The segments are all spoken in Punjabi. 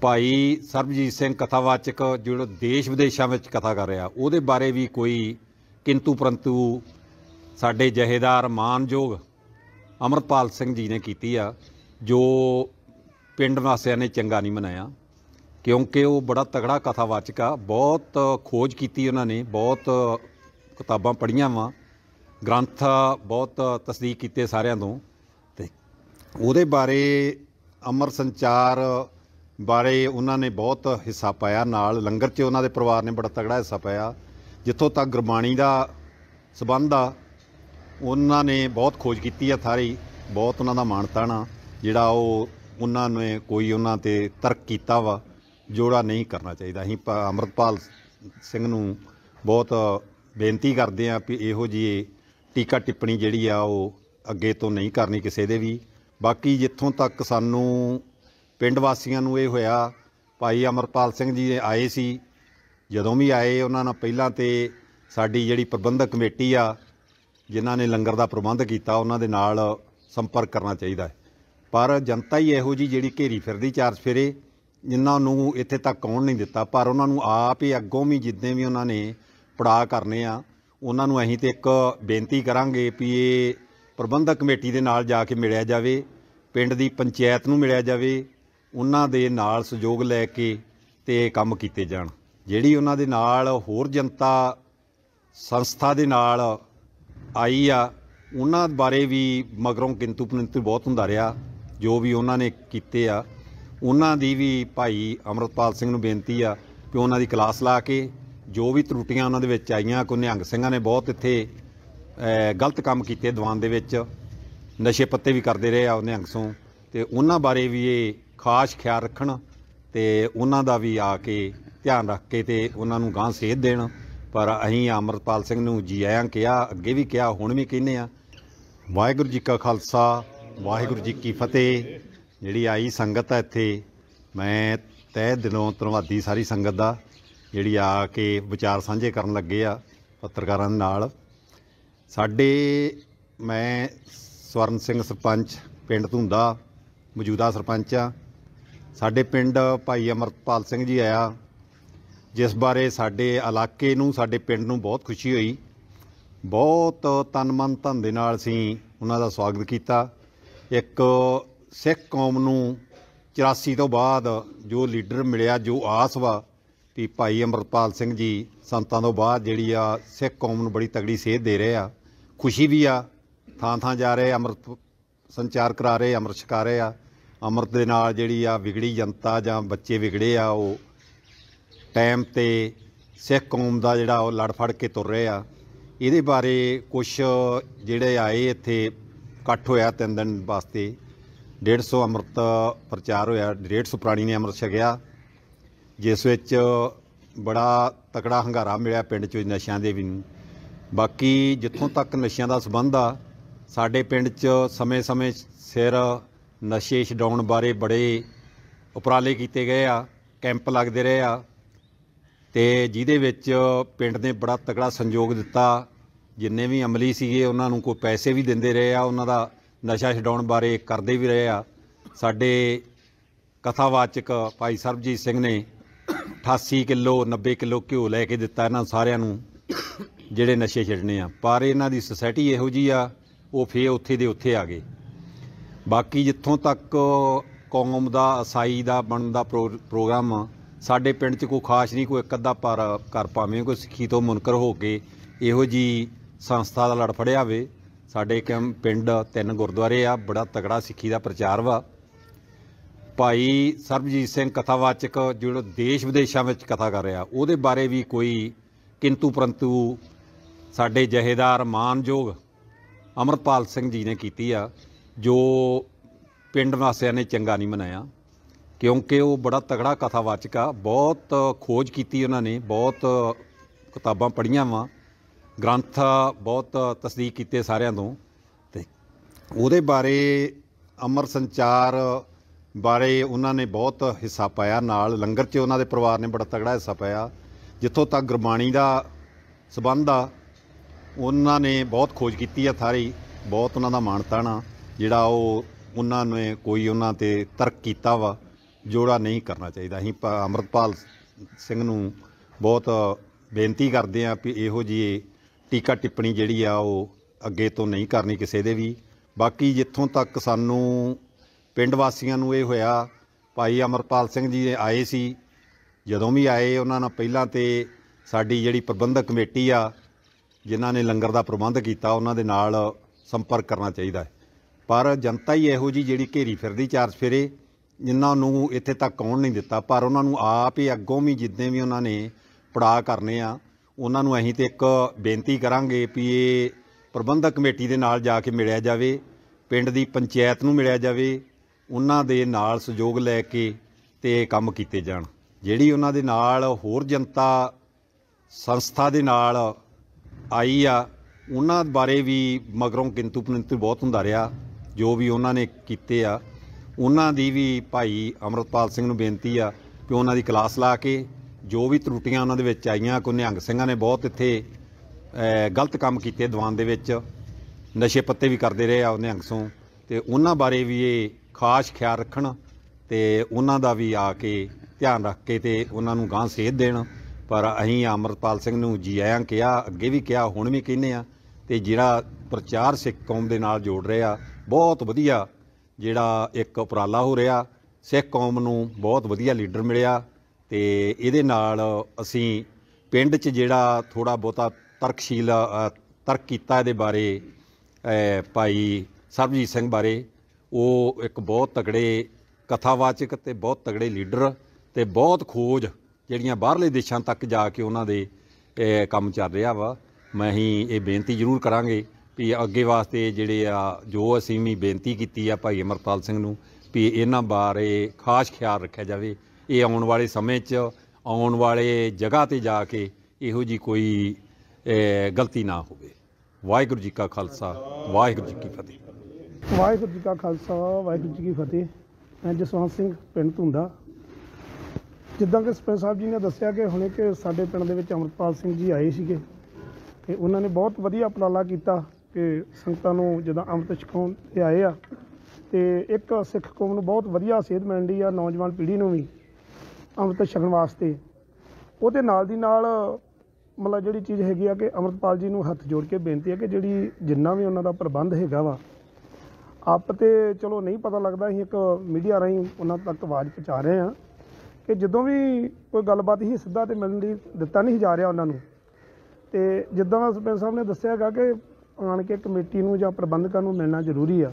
ਭਾਈ ਸਰਬਜੀਤ ਸਿੰਘ ਕਥਾਵਾਚਕ ਜਿਹੜਾ ਦੇਸ਼ ਵਿਦੇਸ਼ਾਂ ਵਿੱਚ ਕਥਾ ਕਰ ਰਿਹਾ ਉਹਦੇ ਬਾਰੇ ਵੀ ਕੋਈ ਕਿੰਤੂ ਪਰੰਤੂ ਸਾਡੇ ਜਹੇਦਾਰ ਮਾਨਯੋਗ ਅਮਰਪਾਲ ਸਿੰਘ ਜੀ ਨੇ ਕੀਤੀ ਆ ਜੋ ਪਿੰਡ ਵਾਸਿਆਂ ਨੇ ਚੰਗਾ ਨਹੀਂ ਮਨਾਇਆ ਕਿਉਂਕਿ ਉਹ ਬੜਾ ਤਗੜਾ ਕਥਾਵਾਚਕ ਆ ਬਹੁਤ ਖੋਜ ਕੀਤੀ ਉਹਨਾਂ ਨੇ ਬਹੁਤ ਕਿਤਾਬਾਂ ਪੜ੍ਹੀਆਂ ਵਾ ਗ੍ਰੰਥ ਬਹੁਤ ਤਸਦੀਕ ਕੀਤੇ ਸਾਰਿਆਂ ਤੋਂ ਤੇ ਉਹਦੇ ਬਾਰੇ ਅਮਰ ਸੰਚਾਰ ਬਾਰੇ ਉਹਨਾਂ ਨੇ ਬਹੁਤ ਹਿੱਸਾ ਪਾਇਆ ਨਾਲ ਲੰਗਰ 'ਚ ਉਹਨਾਂ ਦੇ ਪਰਿਵਾਰ ਨੇ ਬੜਾ ਤਗੜਾ ਹਿੱਸਾ ਪਾਇਆ ਜਿੱਥੋਂ ਤੱਕ ਗੁਰਬਾਣੀ ਦਾ ਸਬੰਧ ਆ ਉਹਨਾਂ ਨੇ ਬਹੁਤ ਖੋਜ ਕੀਤੀ ਆ ਥਾਰੀ ਬਹੁਤ ਉਹਨਾਂ ਦਾ ਮਾਣ ਤਾਣਾ ਜਿਹੜਾ ਉਹ ਉਹਨਾਂ ਨੇ ਕੋਈ ਉਹਨਾਂ ਤੇ ਤਰਕ ਕੀਤਾ ਵਾ ਜੋੜਾ ਨਹੀਂ ਕਰਨਾ ਚਾਹੀਦਾ ਅਸੀਂ ਅਮਰਪਾਲ ਸਿੰਘ ਨੂੰ ਬਹੁਤ ਬੇਨਤੀ ਕਰਦੇ ਆ ਕਿ ਇਹੋ ਜੀ ਟੀਕਾ ਟਿੱਪਣੀ ਜਿਹੜੀ ਆ ਉਹ ਅੱਗੇ ਤੋਂ ਨਹੀਂ ਕਰਨੀ ਕਿਸੇ ਦੇ ਵੀ ਬਾਕੀ ਜਿੱਥੋਂ ਤੱਕ ਸਾਨੂੰ ਪਿੰਡ ਵਾਸੀਆਂ ਨੂੰ ਇਹ ਹੋਇਆ ਭਾਈ ਅਮਰਪਾਲ ਸਿੰਘ ਜੀ ਆਏ ਸੀ ਜਦੋਂ ਵੀ ਆਏ ਉਹਨਾਂ ਨਾਲ ਪਹਿਲਾਂ ਤੇ ਸਾਡੀ ਜਿਹੜੀ ਪ੍ਰਬੰਧਕ ਕਮੇਟੀ ਆ ਜਿਨ੍ਹਾਂ ਨੇ ਲੰਗਰ ਦਾ ਪ੍ਰਬੰਧ ਕੀਤਾ ਉਹਨਾਂ ਦੇ ਨਾਲ ਸੰਪਰਕ ਕਰਨਾ ਚਾਹੀਦਾ ਹੈ ਪਰ ਜਨਤਾ ਹੀ ਇਹੋ ਜੀ ਜਿਹੜੀ ਘੇਰੀ ਫਿਰਦੀ ਚਾਰ ਫੇਰੇ ਜਿਨ੍ਹਾਂ ਨੂੰ ਇੱਥੇ ਤੱਕ ਆਉਣ ਨਹੀਂ ਦਿੱਤਾ ਪਰ ਉਹਨਾਂ ਨੂੰ ਆਪ ਹੀ ਅੱਗੋਂ ਵੀ ਜਿੱਦਾਂ ਵੀ ਉਹਨਾਂ ਨੇ ਪੜਾ ਕਰਨੇ ਆ ਉਹਨਾਂ ਨੂੰ ਅਸੀਂ ਤੇ ਇੱਕ ਬੇਨਤੀ ਕਰਾਂਗੇ ਵੀ ਇਹ ਪ੍ਰਬੰਧਕ ਕਮੇਟੀ ਦੇ ਨਾਲ ਜਾ ਕੇ ਮਿਲਿਆ ਜਾਵੇ ਪਿੰਡ ਦੀ ਪੰਚਾਇਤ ਨੂੰ ਮਿਲਿਆ ਜਾਵੇ ਉਹਨਾਂ ਦੇ ਨਾਲ ਸਹਿਯੋਗ ਲੈ ਕੇ ਤੇ ਕੰਮ ਕੀਤੇ ਜਾਣ ਜਿਹੜੀ ਉਹਨਾਂ ਦੇ ਨਾਲ ਹੋਰ ਜਨਤਾ ਸੰਸਥਾ ਦੇ ਨਾਲ ਆਈ ਆ ਉਹਨਾਂ ਬਾਰੇ ਵੀ ਮਗਰੋਂ ਕਿੰਤੂ ਪਰੰਤੂ ਬਹੁਤ ਹੁੰਦਾ ਰਿਹਾ ਜੋ ਵੀ ਉਹਨਾਂ ਨੇ ਕੀਤੇ ਆ ਉਹਨਾਂ ਦੀ ਵੀ ਭਾਈ ਅਮਰਤਪਾਲ ਸਿੰਘ ਨੂੰ ਬੇਨਤੀ ਆ ਕਿ ਉਹਨਾਂ ਦੀ ਕਲਾਸ ਲਾ ਕੇ ਜੋ ਵੀ ਤਰੁੱਟੀਆਂ ਉਹਨਾਂ ਦੇ ਵਿੱਚ ਆਈਆਂ ਕੋ ਨਿਹੰਗ ਸਿੰਘਾਂ ਨੇ ਬਹੁਤ ਇੱਥੇ ਗਲਤ ਕੰਮ ਕੀਤੇ ਦੀਵਾਨ ਦੇ ਵਿੱਚ ਨਸ਼ੇ ਪੱਤੇ ਵੀ ਕਰਦੇ ਰਹੇ ਆ ਨਿਹੰਗ ਸੋਂ ਤੇ ਉਹਨਾਂ ਬਾਰੇ ਵੀ ਇਹ ਖਾਸ ਖਿਆਲ ਰੱਖਣ ਤੇ ਉਹਨਾਂ ਦਾ ਵੀ ਆ ਕੇ ਧਿਆਨ ਰੱਖ ਕੇ ਤੇ ਉਹਨਾਂ ਨੂੰ ਗਾਂ ਸੇਧ ਦੇਣ ਪਰ ਅਹੀਂ ਅਮਰਪਾਲ ਸਿੰਘ ਨੂੰ ਜੀ ਆਇਆਂ ਕਿਹਾ ਅੱਗੇ ਵੀ ਕਿਹਾ ਹੁਣ ਵੀ ਕਹਿੰਦੇ ਆ ਵਾਹਿਗੁਰੂ ਜੀ ਕਾ ਖਾਲਸਾ ਵਾਹਿਗੁਰੂ ਜੀ ਕੀ ਫਤਿਹ ਜਿਹੜੀ ਆਈ ਸੰਗਤ ਹੈ ਇੱਥੇ ਮੈਂ ਤਹਿ ਦਿਲੋਂ ਧੰਨਵਾਦੀ ਸਾਰੀ ਸੰਗਤ ਦਾ ਜਿਹੜੀ ਆ ਕੇ ਵਿਚਾਰ ਸਾਂਝੇ ਕਰਨ ਲੱਗੇ ਆ ਪੱਤਰਕਾਰਾਂ ਨਾਲ ਸਾਡੇ ਮੈਂ ਸਵਰਨ ਸਿੰਘ ਸਰਪੰਚ ਪਿੰਡ ਧੁੰਦਾ ਮੌਜੂਦਾ ਸਰਪੰਚ ਆ ਸਾਡੇ ਪਿੰਡ ਭਾਈ ਅਮਰਪਾਲ ਸਿੰਘ ਜੀ ਆਇਆ ਜਿਸ ਬਾਰੇ ਸਾਡੇ ਇਲਾਕੇ ਨੂੰ ਸਾਡੇ ਪਿੰਡ ਨੂੰ ਬਹੁਤ ਖੁਸ਼ੀ ਹੋਈ ਬਹੁਤ ਤਨ ਮਨ ਧਨ ਦੇ ਨਾਲ ਸੀ ਉਹਨਾਂ ਦਾ ਸਵਾਗਤ ਕੀਤਾ ਇੱਕ ਸਿੱਖ ਕੌਮ ਨੂੰ 84 ਤੋਂ ਬਾਅਦ ਜੋ ਲੀਡਰ ਮਿਲਿਆ ਜੋ ਆਸ ਵਾ ਕਿ ਭਾਈ ਅਮਰਪਾਲ ਸਿੰਘ ਜੀ ਸੰਤਾਂ ਤੋਂ ਬਾਅਦ ਜਿਹੜੀ ਆ ਸਿੱਖ ਕੌਮ ਨੂੰ ਬੜੀ ਤਗੜੀ ਸੇਧ ਦੇ ਰਹੇ ਆ ਖੁਸ਼ੀ ਵੀ ਆ ਥਾਂ ਥਾਂ ਜਾ ਰਹੇ ਅਮਰਤ ਸੰਚਾਰ ਕਰਾ ਰਹੇ ਅਮਰ ਛਕਾ ਰਹੇ ਆ ਅਮਰਤ ਦੇ ਨਾਲ ਜਿਹੜੀ ਆ ਵਿਗੜੀ ਜਨਤਾ ਜਾਂ ਬੱਚੇ ਵਿਗੜੇ ਆ ਉਹ ਟਾਈਮ ਤੇ ਸਿੱਖ ਕੌਮ ਦਾ ਜਿਹੜਾ ਉਹ ਲੜ ਫੜ ਕੇ ਤੁਰ ਰਹੇ ਆ ਇਹਦੇ ਬਾਰੇ ਕੁਝ ਜਿਹੜੇ ਆਏ ਇੱਥੇ ਇਕੱਠ ਹੋਇਆ ਤਿੰਨ ਦਿਨ ਵਾਸਤੇ 150 ਅਮਰਤ ਪ੍ਰਚਾਰ ਹੋਇਆ 150 ਪ੍ਰਾਣੀ ਨੇ ਅਮਰਤ ਛਕਿਆ ਜਿਸ ਵਿੱਚ ਬੜਾ ਤਕੜਾ ਹੰਗਾਰਾ ਮਿਲਿਆ ਪਿੰਡ 'ਚ ਨਸ਼ਿਆਂ ਦੇ ਵੀ ਨੂੰ ਬਾਕੀ ਜਿੱਥੋਂ ਤੱਕ ਨਸ਼ਿਆਂ ਦਾ ਸਬੰਧ ਆ ਸਾਡੇ ਪਿੰਡ 'ਚ ਸਮੇਂ-ਸਮੇਂ ਸਿਰ ਨਸ਼ੇ ਛਡਾਉਣ ਬਾਰੇ ਬੜੇ ਉਪਰਾਲੇ ਕੀਤੇ ਗਏ ਆ ਕੈਂਪ ਲੱਗਦੇ ਰਹੇ ਆ ਤੇ ਜਿਹਦੇ ਵਿੱਚ ਪਿੰਡ ਨੇ ਬੜਾ ਤਕੜਾ ਸੰਯੋਗ ਦਿੱਤਾ ਜਿੰਨੇ ਵੀ ਅਮਲੀ ਸੀਗੇ ਉਹਨਾਂ ਨੂੰ ਕੋਈ ਪੈਸੇ ਵੀ ਦਿੰਦੇ ਰਹੇ ਆ ਉਹਨਾਂ ਦਾ ਨਸ਼ਾ ਛਡਾਉਣ ਬਾਰੇ ਕਰਦੇ ਵੀ ਰਹੇ ਆ ਸਾਡੇ ਕਥਾਵਾਚਕ ਭਾਈ ਸਰਬਜੀਤ ਸਿੰਘ ਨੇ 88 ਕਿਲੋ 90 ਕਿਲੋ ਘਿਓ ਲੈ ਕੇ ਦਿੱਤਾ ਇਹਨਾਂ ਸਾਰਿਆਂ ਨੂੰ ਜਿਹੜੇ ਨਸ਼ੇ ਛੱਡਨੇ ਆ ਪਰ ਇਹਨਾਂ ਦੀ ਸੁਸਾਇਟੀ ਇਹੋ ਜੀ ਆ ਉਹ ਫੇਰ ਉੱਥੇ ਦੇ ਉੱਥੇ ਆ ਗਏ ਬਾਕੀ ਜਿੱਥੋਂ ਤੱਕ ਕੌਮ ਦਾ ਅਸਾਈ ਦਾ ਬਣਨ ਦਾ ਪ੍ਰੋਗਰਾਮ ਸਾਡੇ ਪਿੰਡ 'ਚ ਕੋਈ ਖਾਸ ਨਹੀਂ ਕੋਈ ਇੱਕ ਅੱਧਾ ਪਰ ਕਰ ਪਾਵੇਂ ਕੋਈ ਸਿੱਖੀ ਤੋਂ ਮੁਨਕਰ ਹੋ ਕੇ ਇਹੋ ਜੀ ਸੰਸਥਾ ਦਾ ਲੜ ਫੜਿਆ ਵੇ ਸਾਡੇ ਕੈਂਪ ਪਿੰਡ ਤਿੰਨ ਗੁਰਦੁਆਰੇ ਆ ਬੜਾ ਤਕੜਾ ਸਿੱਖੀ ਦਾ ਪ੍ਰਚਾਰ ਵਾ ਭਾਈ ਸਰਬਜੀਤ ਸਿੰਘ ਕਥਾਵਾਚਕ ਜਿਹੜਾ ਦੇਸ਼ ਵਿਦੇਸ਼ਾਂ ਵਿੱਚ ਕਥਾ ਕਰ ਰਿਹਾ ਉਹਦੇ ਬਾਰੇ ਵੀ ਕੋਈ ਕਿੰਤੂ ਪਰੰਤੂ ਸਾਡੇ ਜਹੇਦਾਰ ਮਾਨਯੋਗ ਅਮਰਪਾਲ ਸਿੰਘ ਜੀ ਨੇ ਕੀਤੀ ਆ ਜੋ ਪਿੰਡ ਵਾਸਿਆਂ ਨੇ ਚੰਗਾ ਨਹੀਂ ਮਨਾਇਆ ਕਿਉਂਕਿ ਉਹ ਬੜਾ ਤਗੜਾ ਕਥਾਵਾਚਕ ਆ ਬਹੁਤ ਖੋਜ ਕੀਤੀ ਉਹਨਾਂ ਨੇ ਬਹੁਤ ਕਿਤਾਬਾਂ ਪੜ੍ਹੀਆਂ ਵਾ ਗ੍ਰੰਥ ਬਹੁਤ ਤਸਦੀਕ ਕੀਤੇ ਸਾਰਿਆਂ ਤੋਂ ਤੇ ਉਹਦੇ ਬਾਰੇ ਅਮਰ ਸੰਚਾਰ ਬਾਰੇ ਉਹਨਾਂ ਨੇ ਬਹੁਤ ਹਿੱਸਾ ਪਾਇਆ ਨਾਲ ਲੰਗਰ 'ਚ ਉਹਨਾਂ ਦੇ ਪਰਿਵਾਰ ਨੇ ਬੜਾ ਤਗੜਾ ਹਿੱਸਾ ਪਾਇਆ ਜਿੱਥੋਂ ਤੱਕ ਗੁਰਬਾਣੀ ਦਾ ਸਬੰਧ ਆ ਉਹਨਾਂ ਨੇ ਬਹੁਤ ਖੋਜ ਕੀਤੀ ਆ ਥਾਰੀ ਬਹੁਤ ਉਹਨਾਂ ਦਾ ਮਾਣ ਤਾਣਾ ਜਿਹੜਾ ਉਹ ਉਹਨਾਂ ਨੇ ਕੋਈ ਉਹਨਾਂ ਤੇ ਤਰਕ ਕੀਤਾ ਵਾ ਜੋੜਾ ਨਹੀਂ ਕਰਨਾ ਚਾਹੀਦਾ ਅਸੀਂ ਅਮਰਤਪਾਲ ਸਿੰਘ ਨੂੰ ਬਹੁਤ ਬੇਨਤੀ ਕਰਦੇ ਆ ਕਿ ਇਹੋ ਜੀ ਟੀਕਾ ਟਿੱਪਣੀ ਜਿਹੜੀ ਆ ਉਹ ਅੱਗੇ ਤੋਂ ਨਹੀਂ ਕਰਨੀ ਕਿਸੇ ਦੇ ਵੀ ਬਾਕੀ ਜਿੱਥੋਂ ਤੱਕ ਸਾਨੂੰ ਪਿੰਡ ਵਾਸੀਆਂ ਨੂੰ ਇਹ ਹੋਇਆ ਭਾਈ ਅਮਰਪਾਲ ਸਿੰਘ ਜੀ ਆਏ ਸੀ ਜਦੋਂ ਵੀ ਆਏ ਉਹਨਾਂ ਨਾਲ ਪਹਿਲਾਂ ਤੇ ਸਾਡੀ ਜਿਹੜੀ ਪ੍ਰਬੰਧਕ ਕਮੇਟੀ ਆ ਜਿਨ੍ਹਾਂ ਨੇ ਲੰਗਰ ਦਾ ਪ੍ਰਬੰਧ ਕੀਤਾ ਉਹਨਾਂ ਦੇ ਨਾਲ ਸੰਪਰਕ ਕਰਨਾ ਚਾਹੀਦਾ ਹੈ ਪਰ ਜਨਤਾ ਹੀ ਇਹੋ ਜੀ ਜਿਹੜੀ ਘੇਰੀ ਫਿਰਦੀ ਚਾਰ ਫੇਰੇ ਜਿਨ੍ਹਾਂ ਨੂੰ ਇੱਥੇ ਤੱਕ ਕੌਣ ਨਹੀਂ ਦਿੱਤਾ ਪਰ ਉਹਨਾਂ ਨੂੰ ਆਪ ਹੀ ਅੱਗੋਂ ਵੀ ਜਿੱਦੇ ਵੀ ਉਹਨਾਂ ਨੇ ਪੜਾ ਕਰਨੇ ਆ ਉਹਨਾਂ ਨੂੰ ਅਸੀਂ ਤੇ ਇੱਕ ਬੇਨਤੀ ਕਰਾਂਗੇ ਵੀ ਇਹ ਪ੍ਰਬੰਧਕ ਕਮੇਟੀ ਦੇ ਨਾਲ ਜਾ ਕੇ ਮਿਲਿਆ ਜਾਵੇ ਪਿੰਡ ਦੀ ਪੰਚਾਇਤ ਨੂੰ ਮਿਲਿਆ ਜਾਵੇ ਉਹਨਾਂ ਦੇ ਨਾਲ ਸਹਿਯੋਗ ਲੈ ਕੇ ਤੇ ਕੰਮ ਕੀਤੇ ਜਾਣ ਜਿਹੜੀ ਉਹਨਾਂ ਦੇ ਨਾਲ ਹੋਰ ਜਨਤਾ ਸੰਸਥਾ ਦੇ ਨਾਲ ਆਈ ਆ ਉਹਨਾਂ ਬਾਰੇ ਵੀ ਮਗਰੋਂ ਕਿੰਤੂ ਪਨਿੰਤੂ ਬਹੁਤ ਹੁੰਦਾ ਰਿਹਾ ਜੋ ਵੀ ਉਹਨਾਂ ਨੇ ਕੀਤੇ ਆ ਉਹਨਾਂ ਦੀ ਵੀ ਭਾਈ ਅਮਰਤਪਾਲ ਸਿੰਘ ਨੂੰ ਬੇਨਤੀ ਆ ਕਿ ਉਹਨਾਂ ਦੀ ਕਲਾਸ ਲਾ ਕੇ ਜੋ ਵੀ ਤਰੁੱਟੀਆਂ ਉਹਨਾਂ ਦੇ ਵਿੱਚ ਆਈਆਂ ਕੋ ਨਿਹੰਗ ਸਿੰਘਾਂ ਨੇ ਬਹੁਤ ਇੱਥੇ ਗਲਤ ਕੰਮ ਕੀਤੇ ਦੀਵਾਨ ਦੇ ਵਿੱਚ ਨਸ਼ੇ ਪੱਤੇ ਵੀ ਕਰਦੇ ਰਹੇ ਆ ਉਹਨੇ ਸੋਂ ਤੇ ਉਹਨਾਂ ਬਾਰੇ ਵੀ ਇਹ ਖਾਸ ਖਿਆਲ ਰੱਖਣ ਤੇ ਉਹਨਾਂ ਦਾ ਵੀ ਆ ਕੇ ਧਿਆਨ ਰੱਖ ਕੇ ਤੇ ਉਹਨਾਂ ਨੂੰ ਗਾਂ ਸੇਧ ਦੇਣ ਪਰ ਅਸੀਂ ਅਮਰਪਾਲ ਸਿੰਘ ਨੂੰ ਜੀ ਆਇਆਂ ਕਿਹਾ ਅੱਗੇ ਵੀ ਕਿਹਾ ਹੁਣ ਵੀ ਕਹਿੰਨੇ ਆ ਤੇ ਜਿਹੜਾ ਪ੍ਰਚਾਰ ਸਿੱਖ ਕੌਮ ਦੇ ਨਾਲ ਜੋੜ ਰਿਹਾ ਬਹੁਤ ਵਧੀਆ ਜਿਹੜਾ ਇੱਕ ਉਪਰਾਲਾ ਹੋ ਰਿਹਾ ਸਿੱਖ ਕੌਮ ਨੂੰ ਬਹੁਤ ਵਧੀਆ ਲੀਡਰ ਮਿਲਿਆ ਤੇ ਇਹਦੇ ਨਾਲ ਅਸੀਂ ਪਿੰਡ 'ਚ ਜਿਹੜਾ ਥੋੜਾ ਬਹੁਤਾ ਤਰਕਸ਼ੀਲ ਤਰਕ ਕੀਤਾ ਇਹਦੇ ਬਾਰੇ ਭਾਈ ਸਰਬਜੀਤ ਸਿੰਘ ਬਾਰੇ ਉਹ ਇੱਕ ਬਹੁਤ ਤਗੜੇ ਕਥਾਵਾਚਕ ਤੇ ਬਹੁਤ ਤਗੜੇ ਲੀਡਰ ਤੇ ਬਹੁਤ ਖੋਜ ਜਿਹੜੀਆਂ ਬਾਹਰਲੇ ਦੇਸ਼ਾਂ ਤੱਕ ਜਾ ਕੇ ਉਹਨਾਂ ਦੇ ਕੰਮ ਚੱਲ ਰਿਹਾ ਵਾ ਮੈਂ ਹੀ ਇਹ ਬੇਨਤੀ ਜ਼ਰੂਰ ਕਰਾਂਗੇ ਵੀ ਅੱਗੇ ਵਾਸਤੇ ਜਿਹੜੇ ਆ ਜੋ ਅਸੀਂ ਵੀ ਬੇਨਤੀ ਕੀਤੀ ਆ ਭਾਈ ਅਮਰਪਾਲ ਸਿੰਘ ਨੂੰ ਵੀ ਇਹਨਾਂ ਬਾਰੇ ਖਾਸ ਖਿਆਲ ਰੱਖਿਆ ਜਾਵੇ ਇਹ ਆਉਣ ਵਾਲੇ ਸਮੇਂ 'ਚ ਆਉਣ ਵਾਲੇ ਜਗ੍ਹਾ ਤੇ ਜਾ ਕੇ ਇਹੋ ਜੀ ਕੋਈ ਗਲਤੀ ਨਾ ਹੋਵੇ ਵਾਹਿਗੁਰੂ ਜੀ ਕਾ ਖਾਲਸਾ ਵਾਹਿਗੁਰੂ ਜੀ ਕੀ ਫਤਿਹ ਵਾਹਿਗੁਰੂ ਜੀ ਕਾ ਖਾਲਸਾ ਵਾਹਿਗੁਰੂ ਜੀ ਕੀ ਫਤਿਹ ਮੈਂ ਜਸਵੰਤ ਸਿੰਘ ਪਿੰਡ ਧੁੰਦਾ ਜਿੱਦਾਂ ਕਿ ਸਰਪੰਚ ਸਾਹਿਬ ਜੀ ਨੇ ਦੱਸਿਆ ਕਿ ਹੁਣੇ ਕਿ ਸਾਡੇ ਪਿੰਡ ਦੇ ਵਿੱਚ ਅਮਰਪਾਲ ਸਿੰਘ ਜੀ ਆਏ ਸੀਗੇ ਤੇ ਉਹਨਾਂ ਨੇ ਬਹੁਤ ਵਧੀਆ ਉਪਰਾਲਾ ਕੀਤਾ ਕਿ ਸੰਗਤਾਂ ਨੂੰ ਜਦੋਂ ਅੰਮ੍ਰਿਤ ਛਕਾਉਣ ਤੇ ਆਏ ਆ ਤੇ ਇੱਕ ਸਿੱਖ ਕੌਮ ਨੂੰ ਬਹੁਤ ਵਧੀਆ ਸੇਧ ਮਿਲਦੀ ਆ ਨੌਜਵਾਨ ਪੀੜ੍ਹੀ ਨੂੰ ਵੀ ਅੰਮ੍ਰਿਤ ਛਕਣ ਵਾਸਤੇ ਉਹਦੇ ਨਾਲ ਦੀ ਨਾਲ ਮਤਲਬ ਜਿਹੜੀ ਚੀਜ਼ ਹੈਗੀ ਆ ਕਿ ਅੰਮ੍ਰਿਤਪਾਲ ਜੀ ਨੂੰ ਹੱਥ ਜੋੜ ਕੇ ਬੇਨਤੀ ਹੈ ਕਿ ਜਿਹੜੀ ਜਿੰਨਾ ਵੀ ਉਹਨਾਂ ਦਾ ਪ੍ਰਬੰਧ ਹੈਗਾ ਵਾ ਆਪ ਤੇ ਚਲੋ ਨਹੀਂ ਪਤਾ ਲੱਗਦਾ ਅਸੀਂ ਇੱਕ ਮੀਡੀਆ ਰਾਹੀਂ ਉਹਨਾਂ ਤੱਕ ਆਵਾਜ਼ ਪਹੁੰਚਾ ਰਹੇ ਆ ਕਿ ਜਦੋਂ ਵੀ ਕੋਈ ਗੱਲਬਾਤ ਹੀ ਸਿੱਧਾ ਤੇ ਮਿਲਣ ਦੀ ਦਿੱਤਾ ਨਹੀਂ ਜਾ ਰਿਹਾ ਉਹਨਾਂ ਨੂੰ ਤੇ ਜਿੱਦਾਂ ਸਰਪੰਚ ਸਾਹਿਬ ਨੇ ਦੱਸਿਆ ਹੈਗਾ ਕਿ ਆਣ ਕੇ ਕਮੇਟੀ ਨੂੰ ਜਾਂ ਪ੍ਰਬੰਧਕਾਂ ਨੂੰ ਮਿਲਣਾ ਜ਼ਰੂਰੀ ਆ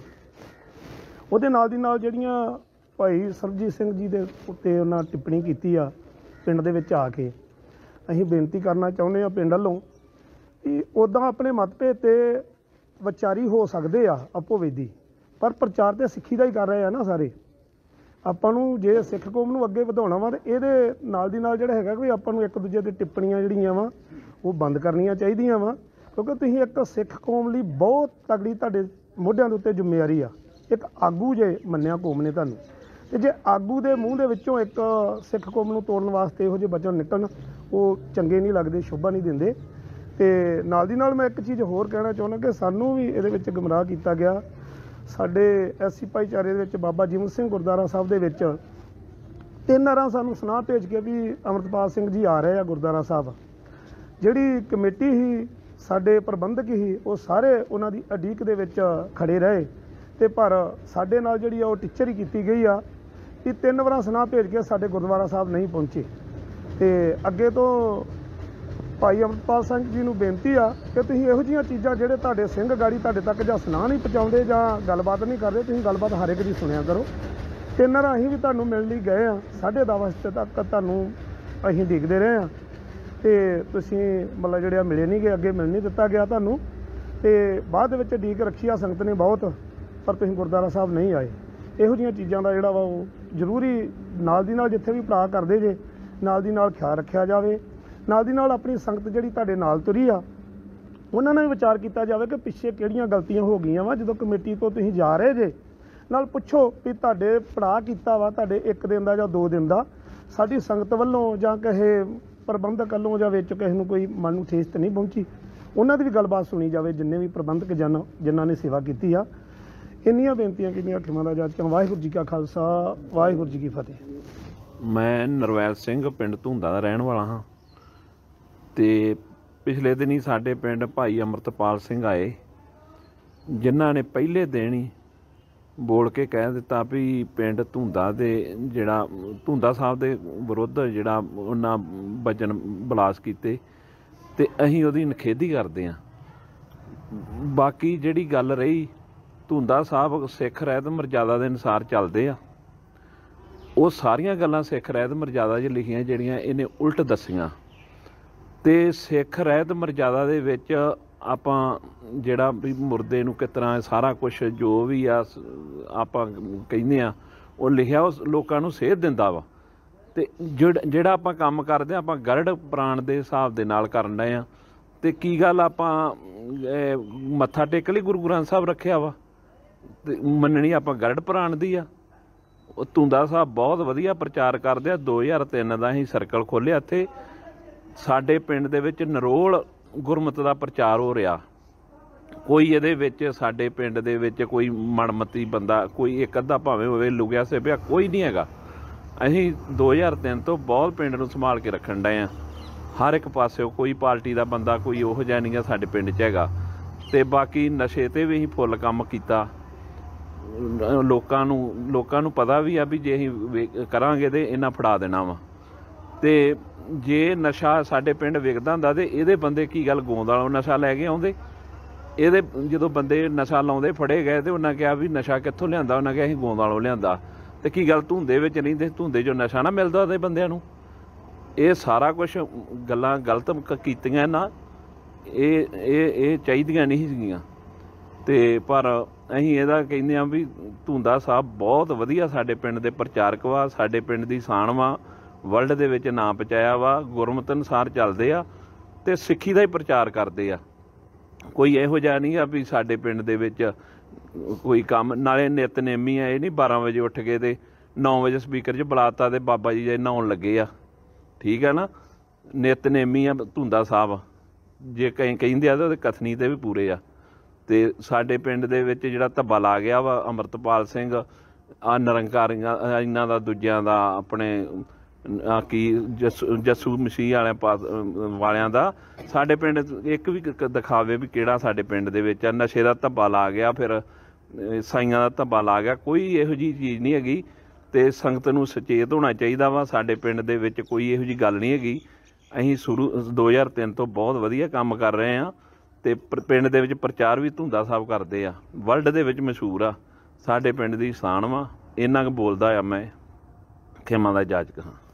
ਉਹਦੇ ਨਾਲ ਦੀ ਨਾਲ ਜਿਹੜੀਆਂ ਭਾਈ ਸਰਜੀਤ ਸਿੰਘ ਜੀ ਦੇ ਉੱਤੇ ਉਹਨਾਂ ਟਿੱਪਣੀ ਕੀਤੀ ਆ ਪਿੰਡ ਦੇ ਵਿੱਚ ਆ ਕੇ ਅਸੀਂ ਬੇਨਤੀ ਕਰਨਾ ਚਾਹੁੰਦੇ ਆ ਪਿੰਡ ਵੱਲੋਂ ਕਿ ਉਦਾਂ ਆਪਣੇ ਮਤਭੇਦ ਤੇ ਵਿਚਾਰੀ ਹੋ ਸਕਦੇ ਆ ਆਪੋ ਵੇਦੀ ਪਰ ਪ੍ਰਚਾਰ ਤੇ ਸਿੱਖੀ ਦਾ ਹੀ ਕਰ ਰਹੇ ਆ ਨਾ ਸਾਰੇ ਆਪਾਂ ਨੂੰ ਜੇ ਸਿੱਖ ਕੌਮ ਨੂੰ ਅੱਗੇ ਵਧਾਉਣਾ ਵਾ ਤੇ ਇਹਦੇ ਨਾਲ ਦੀ ਨਾਲ ਜਿਹੜਾ ਹੈਗਾ ਕਿ ਆਪਾਂ ਨੂੰ ਇੱਕ ਦੂਜੇ ਦੇ ਟਿੱਪਣੀਆਂ ਜਿਹੜੀਆਂ ਵਾ ਉਹ ਬੰਦ ਕਰਨੀਆਂ ਚਾਹੀਦੀਆਂ ਵਾ ਕਿਉਂਕਿ ਤੁਸੀਂ ਇੱਕ ਸਿੱਖ ਕੌਮ ਲਈ ਬਹੁਤ ਤਗੜੀ ਤੁਹਾਡੇ ਮੋਢਿਆਂ ਦੇ ਉੱਤੇ ਜ਼ਿੰਮੇਵਾਰੀ ਆ ਇੱਕ ਆਗੂ ਜੇ ਮੰਨਿਆ ਕੌਮ ਨੇ ਤੁਹਾਨੂੰ ਤੇ ਜੇ ਆਗੂ ਦੇ ਮੂੰਹ ਦੇ ਵਿੱਚੋਂ ਇੱਕ ਸਿੱਖ ਕੌਮ ਨੂੰ ਤੋੜਨ ਵਾਸਤੇ ਇਹੋ ਜਿਹੇ ਬਚਨ ਨਿਕਲਣ ਉਹ ਚੰਗੇ ਨਹੀਂ ਲੱਗਦੇ ਸ਼ੋਭਾ ਨਹੀਂ ਦਿੰਦੇ ਤੇ ਨਾਲ ਦੀ ਨਾਲ ਮੈਂ ਇੱਕ ਚੀਜ਼ ਹੋਰ ਕਹਿਣਾ ਚਾਹੁੰਦਾ ਕਿ ਸਾਨੂੰ ਵੀ ਇਹਦੇ ਵਿੱਚ ਗਮਰਾਹ ਕੀਤਾ ਗਿਆ ਸਾਡੇ ਐਸਸੀ ਭਾਈਚਾਰੇ ਦੇ ਵਿੱਚ ਬਾਬਾ ਜੀਵਨ ਸਿੰਘ ਗੁਰਦਾਰਾ ਸਾਹਿਬ ਦੇ ਵਿੱਚ ਤਿੰਨ ਆਰਾਂ ਸਾਨੂੰ ਸੁਨਾਹ ਭੇਜ ਕੇ ਵੀ ਅਮਰਤਪਾਲ ਸਿੰਘ ਜੀ ਆ ਰਹੇ ਆ ਗੁਰਦਾਰਾ ਸਾਹਿਬ ਜਿਹੜੀ ਕਮੇਟੀ ਹੀ ਸਾਡੇ ਪ੍ਰਬੰਧਕ ਹੀ ਉਹ ਸਾਰੇ ਉਹਨਾਂ ਦੀ ਅਡੀਕ ਦੇ ਵਿੱਚ ਖੜੇ ਰਹੇ ਤੇ ਪਰ ਸਾਡੇ ਨਾਲ ਜਿਹੜੀ ਉਹ ਟੀਚਰ ਹੀ ਕੀਤੀ ਗਈ ਆ ਕਿ ਤਿੰਨ ਵਾਰਾਂ ਸੁਨਾ ਭੇਜ ਕੇ ਸਾਡੇ ਗੁਰਦੁਆਰਾ ਸਾਹਿਬ ਨਹੀਂ ਪਹੁੰਚੇ ਤੇ ਅੱਗੇ ਤੋਂ ਭਾਈ ਅਮਰਪਾਲ ਸਿੰਘ ਜੀ ਨੂੰ ਬੇਨਤੀ ਆ ਕਿ ਤੁਸੀਂ ਇਹੋ ਜੀਆਂ ਚੀਜ਼ਾਂ ਜਿਹੜੇ ਤੁਹਾਡੇ ਸਿੰਘ ਗਾੜੀ ਤੁਹਾਡੇ ਤੱਕ ਜਾਂ ਸੁਨਾ ਨਹੀਂ ਪਹੁੰਚਾਉਂਦੇ ਜਾਂ ਗੱਲਬਾਤ ਨਹੀਂ ਕਰਦੇ ਤੁਸੀਂ ਗੱਲਬਾਤ ਹਰ ਇੱਕ ਦੀ ਸੁਣਿਆ ਕਰੋ ਤਿੰਨ ਰਾਹੀਂ ਵੀ ਤੁਹਾਨੂੰ ਮਿਲਣ ਲਈ ਗਏ ਆ 10:30 ਵਜੇ ਤੱਕ ਤੁਹਾਨੂੰ ਅਸੀਂ ਦੇਖਦੇ ਰਹੇ ਆ ਤੇ ਤੁਸੀਂ ਮਤਲਬ ਜਿਹੜਿਆ ਮਿਲੇ ਨਹੀਂ ਗਏ ਅੱਗੇ ਮਿਲ ਨਹੀਂ ਦਿੱਤਾ ਗਿਆ ਤੁਹਾਨੂੰ ਤੇ ਬਾਅਦ ਵਿੱਚ ਡੀਕ ਰੱਖੀ ਸੰਗਤ ਨੇ ਬਹੁਤ ਪਰ ਤੁਸੀਂ ਗੁਰਦਾਰਾ ਸਾਹਿਬ ਨਹੀਂ ਆਏ ਇਹੋ ਜੀਆਂ ਚੀਜ਼ਾਂ ਦਾ ਜਿਹੜਾ ਵਾ ਉਹ ਜ਼ਰੂਰੀ ਨਾਲ ਦੀ ਨਾਲ ਜਿੱਥੇ ਵੀ ਪੜਾ ਕਰਦੇ ਜੇ ਨਾਲ ਦੀ ਨਾਲ ਖਿਆਲ ਰੱਖਿਆ ਜਾਵੇ ਨਾਲ ਦੀ ਨਾਲ ਆਪਣੀ ਸੰਗਤ ਜਿਹੜੀ ਤੁਹਾਡੇ ਨਾਲ ਤੁਰੀ ਆ ਉਹਨਾਂ ਨਾਲ ਵੀ ਵਿਚਾਰ ਕੀਤਾ ਜਾਵੇ ਕਿ ਪਿੱਛੇ ਕਿਹੜੀਆਂ ਗਲਤੀਆਂ ਹੋ ਗਈਆਂ ਵਾ ਜਦੋਂ ਕਮੇਟੀ ਤੋਂ ਤੁਸੀਂ ਜਾ ਰਹੇ ਜੇ ਨਾਲ ਪੁੱਛੋ ਵੀ ਤੁਹਾਡੇ ਪੜਾ ਕੀਤਾ ਵਾ ਤੁਹਾਡੇ ਇੱਕ ਦਿਨ ਦਾ ਜਾਂ ਦੋ ਦਿਨ ਦਾ ਸਾਡੀ ਸੰਗਤ ਵੱਲੋਂ ਜਾਂ ਕਹੇ ਪ੍ਰਬੰਧਕ ਵੱਲੋਂ ਜਾਂ ਵਿੱਚ ਕਿਸੇ ਨੂੰ ਕੋਈ ਮਨ ਨੂੰ ਠੇਸ ਤੇ ਨਹੀਂ ਪਹੁੰਚੀ ਉਹਨਾਂ ਦੀ ਵੀ ਗੱਲਬਾਤ ਸੁਣੀ ਜਾਵੇ ਜਿੰਨੇ ਵੀ ਪ੍ਰਬੰਧਕ ਜਨ ਜਿਨ੍ਹਾਂ ਨੇ ਸੇਵਾ ਕੀਤੀ ਆ ਇੰਨੀਆਂ ਬੇਨਤੀਆਂ ਕੀਤੀਆਂ ਖਿਮਾ ਦਾ ਜਾਚਕਾਂ ਵਾਹਿਗੁਰੂ ਜੀ ਕਾ ਖਾਲਸਾ ਵਾਹਿਗੁਰੂ ਜੀ ਕੀ ਫਤਿਹ ਮੈਂ ਨਰਵੈਲ ਸਿੰਘ ਪਿੰਡ ਧੁੰਦਾ ਦਾ ਰਹਿਣ ਵਾਲਾ ਹਾਂ ਤੇ ਪਿਛਲੇ ਦਿਨੀ ਸਾਡੇ ਪਿੰਡ ਭਾਈ ਅਮਰਤਪਾਲ ਸਿੰਘ ਆਏ ਜਿਨ੍ਹਾਂ ਨੇ ਪਹਿਲੇ ਦਿਨ ਹੀ ਬੋਲ ਕੇ ਕਹਿ ਦਿੱਤਾ ਵੀ ਪਿੰਡ ਧੁੰਦਾ ਦੇ ਜਿਹੜਾ ਧੁੰਦਾ ਸਾਹਿਬ ਦੇ ਵਿਰੁੱਧ ਜਿਹੜਾ ਉਹਨਾਂ ਬਚਨ ਬਲਾਸ ਕੀਤੇ ਤੇ ਅਸੀਂ ਉਹਦੀ ਨਖੇਦੀ ਕਰਦੇ ਆਂ ਬਾਕੀ ਜਿਹੜੀ ਗੱਲ ਰਹੀ ਧੁੰਦਾ ਸਾਹਿਬ ਸਿੱਖ ਰਹਿਤ ਮਰਜ਼ਾਦਾ ਦੇ ਅਨਸਾਰ ਚੱਲਦੇ ਆ ਉਹ ਸਾਰੀਆਂ ਗੱਲਾਂ ਸਿੱਖ ਰਹਿਤ ਮਰਜ਼ਾਦਾ 'ਚ ਲਿਖੀਆਂ ਜਿਹੜੀਆਂ ਇਹਨੇ ਉਲਟ ਦੱਸੀਆਂ ਤੇ ਸਿੱਖ ਰਹਿਤ ਮਰਜ਼ਾਦਾ ਦੇ ਵਿੱਚ ਆਪਾਂ ਜਿਹੜਾ ਵੀ ਮੁਰਦੇ ਨੂੰ ਕਿਸ ਤਰ੍ਹਾਂ ਸਾਰਾ ਕੁਝ ਜੋ ਵੀ ਆ ਆਪਾਂ ਕਹਿੰਦੇ ਆ ਉਹ ਲਿਖਿਆ ਉਸ ਲੋਕਾਂ ਨੂੰ ਸੇਧ ਦਿੰਦਾ ਵਾ ਤੇ ਜਿਹੜਾ ਆਪਾਂ ਕੰਮ ਕਰਦੇ ਆ ਆਪਾਂ ਗਰੜ ਪ੍ਰਾਣ ਦੇ ਹਿਸਾਬ ਦੇ ਨਾਲ ਕਰਨ ਦੇ ਆ ਤੇ ਕੀ ਗੱਲ ਆਪਾਂ ਮੱਥਾ ਟੇਕ ਲਈ ਗੁਰੂ ਗ੍ਰੰਥ ਸਾਹਿਬ ਰੱਖਿਆ ਵਾ ਤੇ ਮੰਨਣੀ ਆਪਾਂ ਗਰੜ ਪ੍ਰਾਣ ਦੀ ਆ ਉਹ ਤੁੰਦਾ ਸਾਹਿਬ ਬਹੁਤ ਵਧੀਆ ਪ੍ਰਚਾਰ ਕਰਦੇ ਆ 2003 ਦਾ ਹੀ ਸਰਕਲ ਖੋਲਿਆ ਇੱਥੇ ਸਾਡੇ ਪਿੰਡ ਦੇ ਵਿੱਚ ਨਰੋਲ ਗੁਰਮਤ ਦਾ ਪ੍ਰਚਾਰ ਹੋ ਰਿਹਾ ਕੋਈ ਇਹਦੇ ਵਿੱਚ ਸਾਡੇ ਪਿੰਡ ਦੇ ਵਿੱਚ ਕੋਈ ਮਨਮਤੀ ਬੰਦਾ ਕੋਈ ਇੱਕ ਅੱਧਾ ਭਾਵੇਂ ਹੋਵੇ ਲੁਗਿਆ ਸੇ ਪਿਆ ਕੋਈ ਨਹੀਂ ਹੈਗਾ ਅਸੀਂ 2003 ਤੋਂ ਬਹੁਤ ਪਿੰਡ ਨੂੰ ਸੰਭਾਲ ਕੇ ਰੱਖਣ ਡਏ ਆ ਹਰ ਇੱਕ ਪਾਸਿਓ ਕੋਈ ਪਾਰਟੀ ਦਾ ਬੰਦਾ ਕੋਈ ਉਹ ਜਿਹਾ ਨਹੀਂ ਸਾਡੇ ਪਿੰਡ 'ਚ ਹੈਗਾ ਤੇ ਬਾਕੀ ਨਸ਼ੇ ਤੇ ਵੀ ਅਸੀਂ ਫੁੱਲ ਕੰਮ ਕੀਤਾ ਲੋਕਾਂ ਨੂੰ ਲੋਕਾਂ ਨੂੰ ਪਤਾ ਵੀ ਆ ਵੀ ਜੇ ਅਸੀਂ ਕਰਾਂਗੇ ਤੇ ਇਹਨਾਂ ਫੜਾ ਦੇਣਾ ਵਾ ਤੇ ਜੇ ਨਸ਼ਾ ਸਾਡੇ ਪਿੰਡ ਵਿਕਦਾ ਹੁੰਦਾ ਤੇ ਇਹਦੇ ਬੰਦੇ ਕੀ ਗੱਲ ਗੋਂਦ ਵਾਲਾ ਨਸ਼ਾ ਲੈ ਕੇ ਆਉਂਦੇ ਇਹਦੇ ਜਦੋਂ ਬੰਦੇ ਨਸ਼ਾ ਲਾਉਂਦੇ ਫੜੇ ਗਏ ਤੇ ਉਹਨਾਂ ਕਿਹਾ ਵੀ ਨਸ਼ਾ ਕਿੱਥੋਂ ਲਿਆਂਦਾ ਉਹਨਾਂ ਕਿਹਾ ਅਸੀਂ ਗੋਂਦ ਵਾਲੋਂ ਲਿਆਂਦਾ ਤੇ ਕੀ ਗੱਲ ਧੁੰਦੇ ਵਿੱਚ ਨਹੀਂ ਦੇ ਧੁੰਦੇ ਜੋ ਨਸ਼ਾ ਨਾ ਮਿਲਦਾ ਉਹਦੇ ਬੰਦਿਆਂ ਨੂੰ ਇਹ ਸਾਰਾ ਕੁਝ ਗੱਲਾਂ ਗਲਤ ਕੀਤੀਆਂ ਨਾ ਇਹ ਇਹ ਇਹ ਚਾਹੀਦੀਆਂ ਨਹੀਂ ਸੀਗੀਆਂ ਤੇ ਪਰ ਅਸੀਂ ਇਹਦਾ ਕਹਿੰਦੇ ਆ ਵੀ ਧੁੰਦਾ ਸਾਹਿਬ ਬਹੁਤ ਵਧੀਆ ਸਾਡੇ ਪਿੰਡ ਦੇ ਪ੍ਰਚਾਰਕ ਵਾ ਸਾਡੇ ਪਿੰਡ ਦੀ ਸ਼ਾਨ ਵਾ ਵਰਲਡ ਦੇ ਵਿੱਚ ਨਾਂ ਪਚਾਇਆ ਵਾ ਗੁਰਮਤਿ ਅਨਸਾਰ ਚੱਲਦੇ ਆ ਤੇ ਸਿੱਖੀ ਦਾ ਹੀ ਪ੍ਰਚਾਰ ਕਰਦੇ ਆ ਕੋਈ ਇਹੋ ਜਿਹਾ ਨਹੀਂ ਆ ਵੀ ਸਾਡੇ ਪਿੰਡ ਦੇ ਵਿੱਚ ਕੋਈ ਕੰਮ ਨਾਲੇ ਨਿਤਨੇਮੀ ਆ ਇਹ ਨਹੀਂ 12 ਵਜੇ ਉੱਠ ਕੇ ਤੇ 9 ਵਜੇ ਸਪੀਕਰ 'ਚ ਬੁਲਾਤਾ ਤੇ ਬਾਬਾ ਜੀ ਜੇ ਨਹਾਉਣ ਲੱਗੇ ਆ ਠੀਕ ਆ ਨਾ ਨਿਤਨੇਮੀ ਆ ਧੁੰਦਾ ਸਾਹਿਬ ਜੇ ਕਹੀਂ ਕਹਿੰਦੇ ਆ ਤਾਂ ਕਥਨੀ ਤੇ ਵੀ ਪੂਰੇ ਆ ਤੇ ਸਾਡੇ ਪਿੰਡ ਦੇ ਵਿੱਚ ਜਿਹੜਾ ਧੱਬਾ ਲਾ ਗਿਆ ਵਾ ਅਮਰਤਪਾਲ ਸਿੰਘ ਆ ਨਰੰਕਾਰੀਆਂ ਇਹਨਾਂ ਦਾ ਦੂਜਿਆਂ ਦਾ ਆਪਣੇ ਆ ਕੀ ਜਸੂ ਮਸੀਹ ਵਾਲਿਆਂ ਵਾਲਿਆਂ ਦਾ ਸਾਡੇ ਪਿੰਡ ਇੱਕ ਵੀ ਦਿਖਾਵੇ ਵੀ ਕਿਹੜਾ ਸਾਡੇ ਪਿੰਡ ਦੇ ਵਿੱਚ ਆ ਨਸ਼ੇ ਦਾ ਧੱਬਾ ਲਾ ਗਿਆ ਫਿਰ ਸਾਈਆਂ ਦਾ ਧੱਬਾ ਲਾ ਗਿਆ ਕੋਈ ਇਹੋ ਜੀ ਚੀਜ਼ ਨਹੀਂ ਹੈਗੀ ਤੇ ਸੰਗਤ ਨੂੰ ਸੁਚੇਤ ਹੋਣਾ ਚਾਹੀਦਾ ਵਾ ਸਾਡੇ ਪਿੰਡ ਦੇ ਵਿੱਚ ਕੋਈ ਇਹੋ ਜੀ ਗੱਲ ਨਹੀਂ ਹੈਗੀ ਅਸੀਂ ਸ਼ੁਰੂ 2003 ਤੋਂ ਬਹੁਤ ਵਧੀਆ ਕੰਮ ਕਰ ਰਹੇ ਆ ਤੇ ਪਿੰਡ ਦੇ ਵਿੱਚ ਪ੍ਰਚਾਰ ਵੀ ਧੁੰਦਾ ਸਾਹਿਬ ਕਰਦੇ ਆ ਵਰਲਡ ਦੇ ਵਿੱਚ ਮਸ਼ਹੂਰ ਆ ਸਾਡੇ ਪਿੰਡ ਦੀ ਸ਼ਾਨ ਵਾ ਇੰਨਾ ਕੁ ਬੋਲਦਾ ਆ ਮੈਂ ਖੇਮਾ ਦਾ ਜਾਜਕ ਹਾਂ